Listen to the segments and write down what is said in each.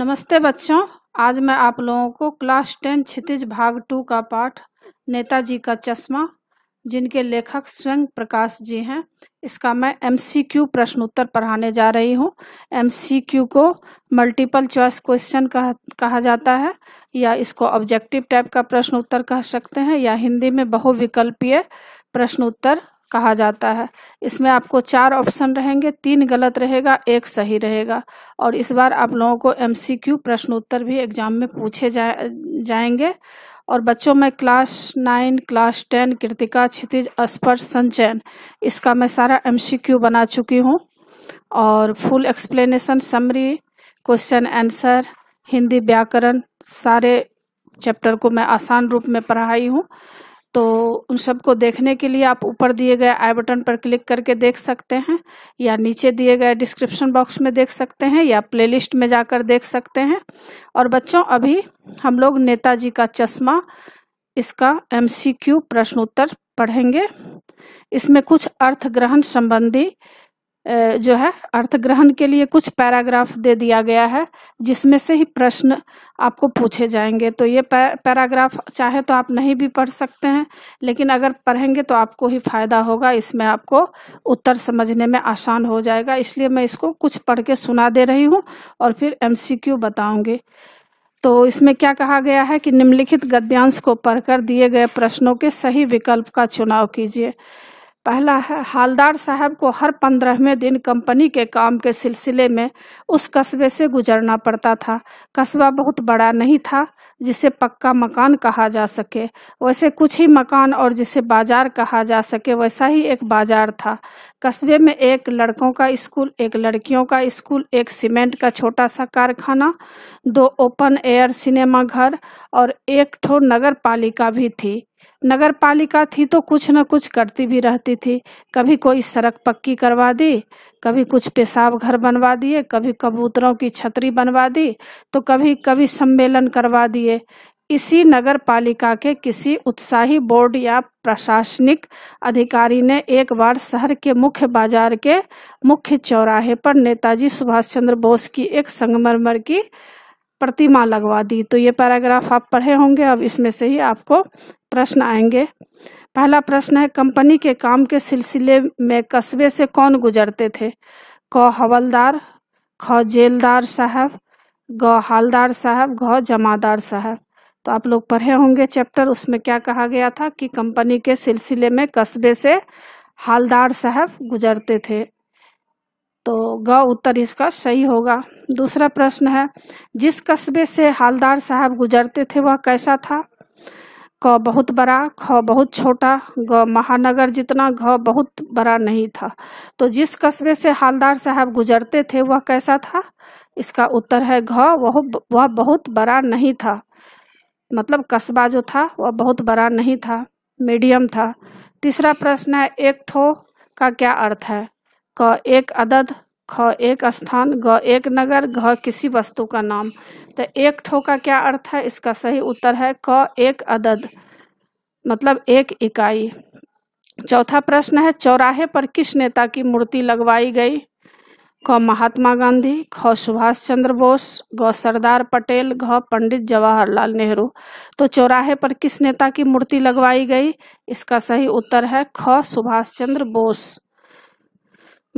नमस्ते बच्चों आज मैं आप लोगों को क्लास टेन क्षितिज भाग टू का पाठ नेताजी का चश्मा जिनके लेखक स्वयं प्रकाश जी हैं इसका मैं एमसीक्यू प्रश्न उत्तर पढ़ाने जा रही हूँ एमसीक्यू को मल्टीपल चॉइस क्वेश्चन कहा जाता है या इसको ऑब्जेक्टिव टाइप का प्रश्न उत्तर कह सकते हैं या हिंदी में बहुविकल्पीय प्रश्न उत्तर कहा जाता है इसमें आपको चार ऑप्शन रहेंगे तीन गलत रहेगा एक सही रहेगा और इस बार आप लोगों को एमसीक्यू प्रश्नोत्तर भी एग्जाम में पूछे जा, जाएंगे और बच्चों में class nine class ten Kritika Kshitij Sparsh Sanchayan इसका मैं सारा एमसीक्यू बना चुकी हूँ और full explanation summary question answer Hindi व्याकरण सारे चैप्टर को मैं आसान रूप में पढ़ाई हूँ तो उन सबको देखने के लिए आप ऊपर दिए गए आई बटन पर क्लिक करके देख सकते हैं या नीचे दिए गए डिस्क्रिप्शन बॉक्स में देख सकते हैं या प्लेलिस्ट में जाकर देख सकते हैं और बच्चों अभी हम लोग नेताजी का चश्मा इसका एमसीक्यू प्रश्नोत्तर पढ़ेंगे इसमें कुछ अर्थ ग्रहण संबंधी जो है अर्थग्रहण के लिए कुछ पैराग्राफ दे दिया गया है जिसमें से ही प्रश्न आपको पूछे जाएंगे तो ये पैराग्राफ चाहे तो आप नहीं भी पढ़ सकते हैं लेकिन अगर पढ़ेंगे तो आपको ही फायदा होगा इसमें आपको उत्तर समझने में आसान हो जाएगा इसलिए मैं इसको कुछ पढ़ के सुना दे रही हूँ और फिर क्यू बताऊंगी तो इसमें क्या कहा गया है कि निम्नलिखित गद्यांश को पढ़कर दिए गए प्रश्नों के सही विकल्प का चुनाव कीजिए पहला है हालदार साहब को हर पंद्रहवें दिन कंपनी के काम के सिलसिले में उस कस्बे से गुजरना पड़ता था कस्बा बहुत बड़ा नहीं था जिसे पक्का मकान कहा जा सके वैसे कुछ ही मकान और जिसे बाजार कहा जा सके वैसा ही एक बाजार था कस्बे में एक लड़कों का स्कूल एक लड़कियों का स्कूल एक सीमेंट का छोटा सा कारखाना दो ओपन एयर सिनेमा घर और एक ठो नगर पालिका भी थी नगर पालिका थी तो कुछ ना कुछ करती भी रहती थी कभी कोई सड़क पक्की करवा दी कभी कुछ पेशाब घर बनवा दिए कभी कबूतरों की छतरी बनवा दी तो कभी कभी सम्मेलन करवा दिए इसी नगर पालिका के किसी उत्साही बोर्ड या प्रशासनिक अधिकारी ने एक बार शहर के मुख्य बाजार के मुख्य चौराहे पर नेताजी सुभाष चंद्र बोस की एक संगमरमर की प्रतिमा लगवा दी तो ये पैराग्राफ आप पढ़े होंगे अब इसमें से ही आपको प्रश्न आएंगे पहला प्रश्न है कंपनी के काम के सिलसिले में कस्बे से कौन गुजरते थे क हवलदार ख जेलदार साहब ग हालदार साहब घ जमादार साहब तो आप लोग पढ़े होंगे चैप्टर उसमें क्या कहा गया था कि कंपनी के सिलसिले में कस्बे से हालदार साहब गुजरते थे तो ग उत्तर इसका सही होगा दूसरा प्रश्न है जिस कस्बे से हालदार साहब गुजरते थे वह कैसा था क बहुत बड़ा ख बहुत छोटा ग महानगर जितना घ बहुत बड़ा नहीं था तो जिस कस्बे से हालदार साहब गुजरते थे वह कैसा था इसका उत्तर है घ वह वह बहुत बड़ा नहीं था मतलब कस्बा जो था वह बहुत बड़ा नहीं था मीडियम था तीसरा प्रश्न है एक ठो का क्या अर्थ है क एक अदद ख एक स्थान ग एक नगर घ किसी वस्तु का नाम तो एक ठो का क्या अर्थ है इसका सही उत्तर है क एक अदद मतलब एक इकाई चौथा प्रश्न है चौराहे पर किस नेता की मूर्ति लगवाई गई क महात्मा गांधी ख सुभाष चंद्र बोस ग सरदार पटेल घ पंडित जवाहरलाल नेहरू तो चौराहे पर किस नेता की मूर्ति लगवाई गई इसका सही उत्तर है ख सुभाष चंद्र बोस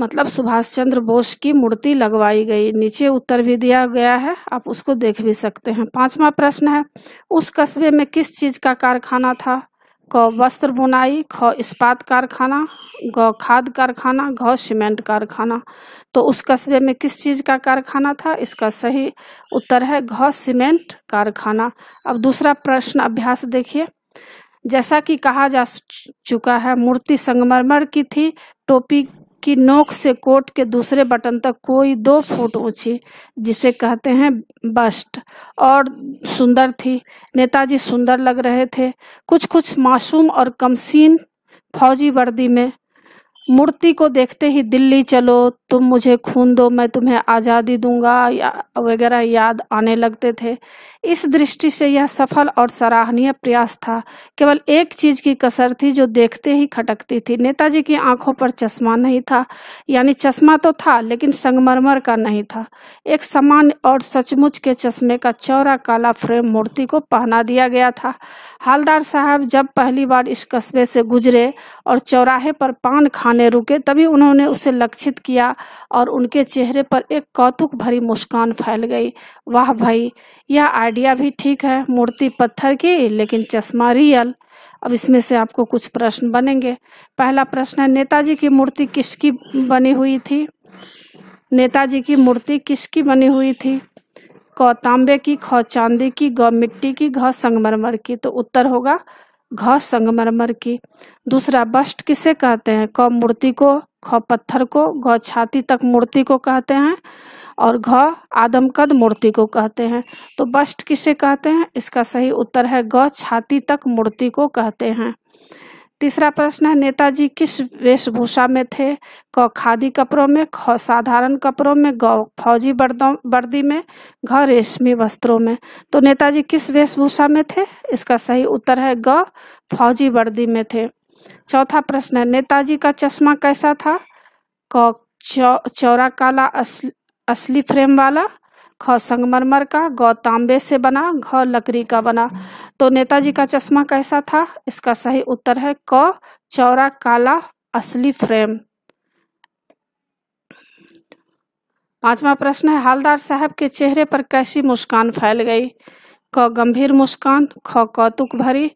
मतलब सुभाष चंद्र बोस की मूर्ति लगवाई गई नीचे उत्तर भी दिया गया है आप उसको देख भी सकते हैं पांचवा प्रश्न है उस कस्बे में किस चीज का कारखाना था क वस्त्र बुनाई ख इस्पात कारखाना ग खाद कारखाना घ सीमेंट कारखाना तो उस कस्बे में किस चीज़ का कारखाना था इसका सही उत्तर है घ सीमेंट कारखाना अब दूसरा प्रश्न अभ्यास देखिए जैसा कि कहा जा चुका है मूर्ति संगमरमर की थी टोपी की नोक से कोट के दूसरे बटन तक कोई दो फुट ऊंची जिसे कहते हैं बस्ट और सुंदर थी नेताजी सुंदर लग रहे थे कुछ कुछ मासूम और कमसीन फौजी वर्दी में मूर्ति को देखते ही दिल्ली चलो तुम मुझे खून दो मैं तुम्हें आज़ादी दूंगा या वगैरह याद आने लगते थे इस दृष्टि से यह सफल और सराहनीय प्रयास था केवल एक चीज़ की कसर थी जो देखते ही खटकती थी नेताजी की आंखों पर चश्मा नहीं था यानी चश्मा तो था लेकिन संगमरमर का नहीं था एक सामान्य और सचमुच के चश्मे का चौरा काला फ्रेम मूर्ति को पहना दिया गया था हालदार साहब जब पहली बार इस कस्बे से गुजरे और चौराहे पर पान खा खाने रुके तभी उन्होंने उसे लक्षित किया और उनके चेहरे पर एक कौतुक भरी मुस्कान फैल गई वाह भाई यह आइडिया भी ठीक है मूर्ति पत्थर की लेकिन चश्मा रियल अब इसमें से आपको कुछ प्रश्न बनेंगे पहला प्रश्न है नेताजी की मूर्ति किसकी बनी हुई थी नेताजी की मूर्ति किसकी बनी हुई थी कौ तांबे की खौ चांदी की गौ मिट्टी की घ संगमरमर की तो उत्तर होगा घ संगमरमर की दूसरा बस्ट किसे कहते हैं क मूर्ति को ख पत्थर को घ छाती तक मूर्ति को कहते हैं और घ आदमकद मूर्ति को कहते हैं तो बस्ट किसे कहते हैं इसका सही उत्तर है ग छाती तक मूर्ति को कहते हैं तीसरा प्रश्न है नेताजी किस वेशभूषा में थे क खादी कपड़ों में ख साधारण कपड़ों में ग फौजी वर्दी में घ रेशमी वस्त्रों में तो नेताजी किस वेशभूषा में थे इसका सही उत्तर है ग फौजी वर्दी में थे चौथा प्रश्न है नेताजी का चश्मा कैसा था क चौ चौरा काला असल असली फ्रेम वाला ख संगमरमर का ग तांबे से बना घ लकड़ी का बना तो नेताजी का चश्मा कैसा था इसका सही उत्तर है क चौरा काला असली फ्रेम पांचवा प्रश्न है हालदार साहब के चेहरे पर कैसी मुस्कान फैल गई क गंभीर मुस्कान ख कौतुक भरी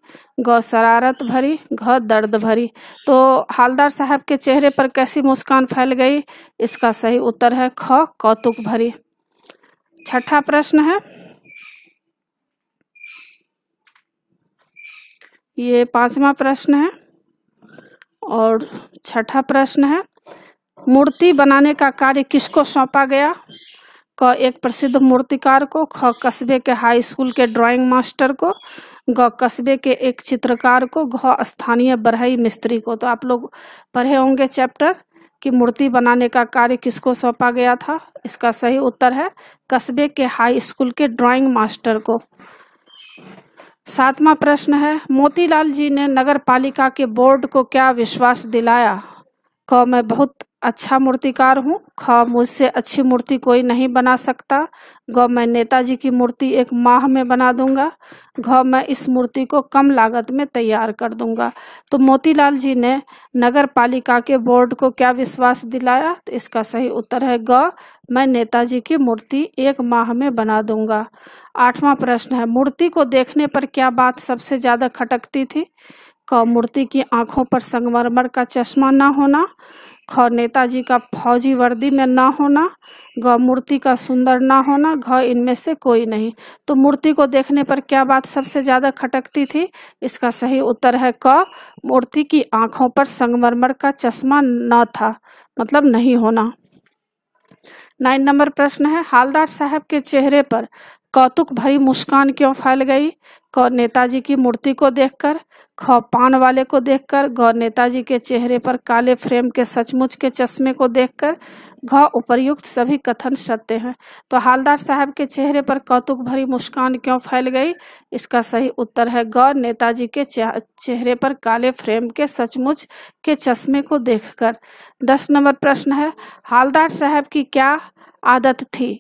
ग शरारत भरी घ दर्द भरी तो हालदार साहब के चेहरे पर कैसी मुस्कान फैल गई इसका सही उत्तर है ख कौतुक भरी छठा प्रश्न है ये पांचवा प्रश्न है और छठा प्रश्न है मूर्ति बनाने का कार्य किसको सौंपा गया क एक प्रसिद्ध मूर्तिकार को ख कस्बे के हाई स्कूल के ड्राइंग मास्टर को ग कस्बे के एक चित्रकार को घ स्थानीय बरही मिस्त्री को तो आप लोग पढ़े होंगे चैप्टर कि मूर्ति बनाने का कार्य किसको सौंपा गया था इसका सही उत्तर है कस्बे के हाई स्कूल के ड्राइंग मास्टर को सातवां प्रश्न है मोतीलाल जी ने नगर पालिका के बोर्ड को क्या विश्वास दिलाया क मैं बहुत अच्छा मूर्तिकार हूँ ख मुझसे अच्छी मूर्ति कोई नहीं बना सकता ग मैं नेताजी की मूर्ति एक माह में बना दूंगा घ मैं इस मूर्ति को कम लागत में तैयार कर दूंगा तो मोतीलाल जी ने नगर पालिका के बोर्ड को क्या विश्वास दिलाया तो इसका सही उत्तर है ग मैं नेताजी की मूर्ति एक माह में बना दूंगा आठवां प्रश्न है मूर्ति को देखने पर क्या बात सबसे ज़्यादा खटकती थी क मूर्ति की आंखों पर संगमरमर का चश्मा ना होना ख नेताजी का फौजी वर्दी में ना होना ग मूर्ति का सुंदर ना होना घ इनमें से कोई नहीं तो मूर्ति को देखने पर क्या बात सबसे ज़्यादा खटकती थी इसका सही उत्तर है क मूर्ति की आंखों पर संगमरमर का चश्मा न था मतलब नहीं होना नाइन नंबर प्रश्न है हालदार साहब के चेहरे पर कौतुक भरी मुस्कान क्यों फैल गई गौर नेताजी की मूर्ति को देखकर खौपान वाले को देखकर गौर नेताजी के चेहरे पर काले फ्रेम के सचमुच के चश्मे को देखकर घ उपर्युक्त सभी कथन सत्य हैं तो हालदार साहब के चेहरे पर कौतुक भरी मुस्कान क्यों फैल गई इसका सही उत्तर है गौर नेताजी के चेहरे पर काले फ्रेम के सचमुच के चश्मे को देखकर दस नंबर प्रश्न है हालदार साहब की क्या आदत थी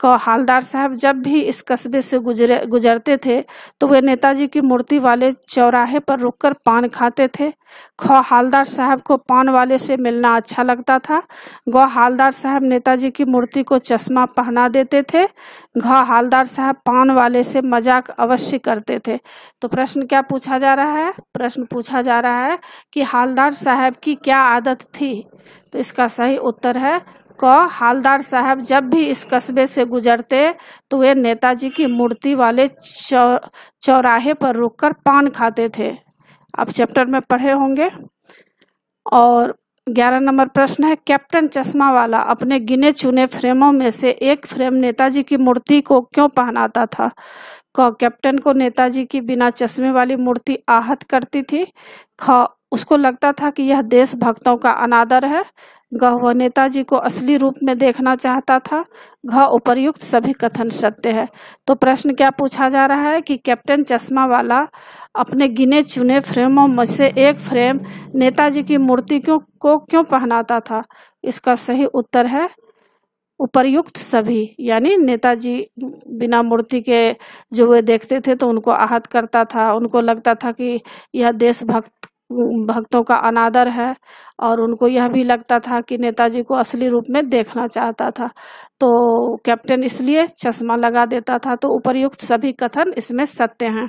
का हालदार साहब जब भी इस कस्बे से गुजरे गुजरते थे तो वे नेताजी की मूर्ति वाले चौराहे पर रुककर पान खाते थे खौ हालदार साहब को पान वाले से मिलना अच्छा लगता था गौ हालदार साहब नेताजी की मूर्ति को चश्मा पहना देते थे घ हालदार साहब पान वाले से मजाक अवश्य करते थे तो प्रश्न क्या पूछा जा रहा है प्रश्न पूछा जा रहा है कि हालदार साहब की क्या आदत थी तो इसका सही उत्तर है को हालदार साहब जब भी इस कस्बे से गुजरते तो वे नेताजी की मूर्ति वाले चौराहे पर रुककर पान खाते थे आप चैप्टर में पढ़े होंगे और ग्यारह नंबर प्रश्न है कैप्टन चश्मा वाला अपने गिने चुने फ्रेमों में से एक फ्रेम नेताजी की मूर्ति को क्यों पहनाता था क कैप्टन को नेताजी की बिना चश्मे वाली मूर्ति आहत करती थी ख उसको लगता था कि यह देशभक्तों का अनादर है गह वह नेताजी को असली रूप में देखना चाहता था घ उपर्युक्त सभी कथन सत्य है तो प्रश्न क्या पूछा जा रहा है कि कैप्टन चश्मा वाला अपने गिने चुने फ्रेमों में से एक फ्रेम नेताजी की मूर्ति क्यों को क्यों पहनाता था इसका सही उत्तर है उपर्युक्त सभी यानी नेताजी बिना मूर्ति के जो वे देखते थे तो उनको आहत करता था उनको लगता था कि यह देशभक्त भक्तों का अनादर है और उनको यह भी लगता था कि नेताजी को असली रूप में देखना चाहता था तो कैप्टन इसलिए चश्मा लगा देता था तो उपर्युक्त सभी कथन इसमें सत्य हैं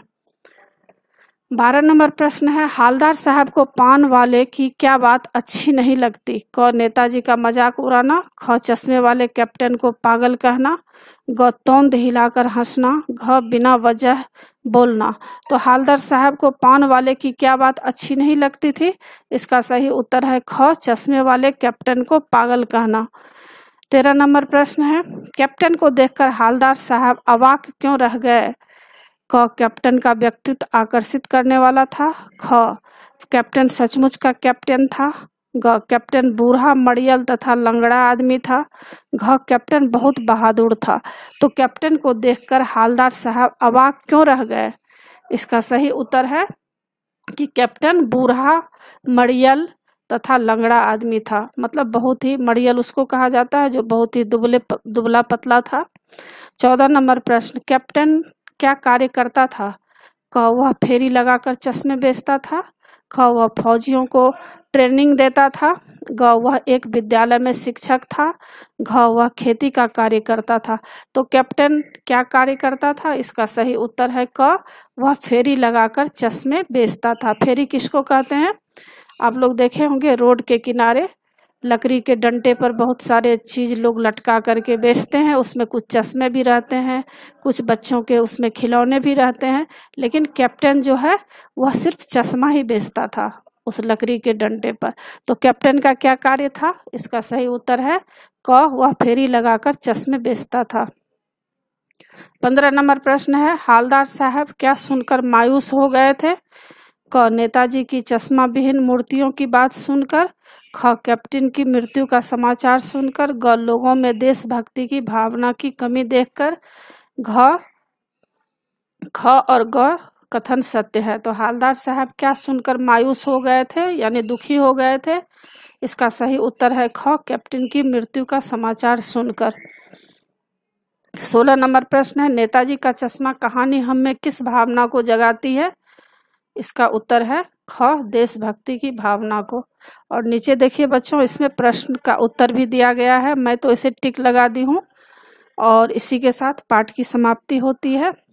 बारह नंबर प्रश्न है हालदार साहब को पान वाले की क्या बात अच्छी नहीं लगती क नेताजी का मजाक उड़ाना ख चश्मे वाले कैप्टन को पागल कहना ग तोंद हिलाकर हंसना घ बिना वजह बोलना तो हालदार साहब को पान वाले की क्या बात अच्छी नहीं लगती थी इसका सही उत्तर है ख चश्मे वाले कैप्टन को पागल कहना तेरह नंबर प्रश्न है कैप्टन को देखकर हालदार साहब अवाक क्यों रह गए क कैप्टन का व्यक्तित्व आकर्षित करने वाला था ख कैप्टन सचमुच का कैप्टन था ग कैप्टन बूढ़ा मड़ियल तथा लंगड़ा आदमी था घ कैप्टन बहुत बहादुर था तो कैप्टन को देखकर हालदार साहब अवाक क्यों रह गए इसका सही उत्तर है कि कैप्टन बूढ़ा मड़ियल तथा लंगड़ा आदमी था मतलब बहुत ही मड़ियल उसको कहा जाता है जो बहुत ही दुबले दुबला पतला था चौदह नंबर प्रश्न कैप्टन क्या कार्य करता था कौवा वह फेरी लगाकर चश्मे बेचता था कौवा वह फौजियों को ट्रेनिंग देता था गौवा वह एक विद्यालय में शिक्षक था गौवा वह खेती का कार्य करता था तो कैप्टन क्या कार्य करता था इसका सही उत्तर है क वह फेरी लगाकर चश्मे बेचता था फेरी किसको कहते हैं आप लोग देखे होंगे रोड के किनारे लकड़ी के डंटे पर बहुत सारे चीज़ लोग लटका करके बेचते हैं उसमें कुछ चश्मे भी रहते हैं कुछ बच्चों के उसमें खिलौने भी रहते हैं लेकिन कैप्टन जो है वह सिर्फ चश्मा ही बेचता था उस लकड़ी के डंडे पर तो कैप्टन का क्या कार्य था इसका सही उत्तर है क वह फेरी लगाकर चश्मे बेचता था पंद्रह नंबर प्रश्न है हालदार साहब क्या सुनकर मायूस हो गए थे क नेताजी की चश्मा विहीन मूर्तियों की बात सुनकर ख कैप्टन की मृत्यु का समाचार सुनकर ग लोगों में देशभक्ति की भावना की कमी देखकर घ ख और ग कथन सत्य है तो हालदार साहब क्या सुनकर मायूस हो गए थे यानी दुखी हो गए थे इसका सही उत्तर है ख कैप्टन की मृत्यु का समाचार सुनकर सोलह नंबर प्रश्न है नेताजी का चश्मा कहानी हम में किस भावना को जगाती है इसका उत्तर है ख देशभक्ति की भावना को और नीचे देखिए बच्चों इसमें प्रश्न का उत्तर भी दिया गया है मैं तो इसे टिक लगा दी हूँ और इसी के साथ पाठ की समाप्ति होती है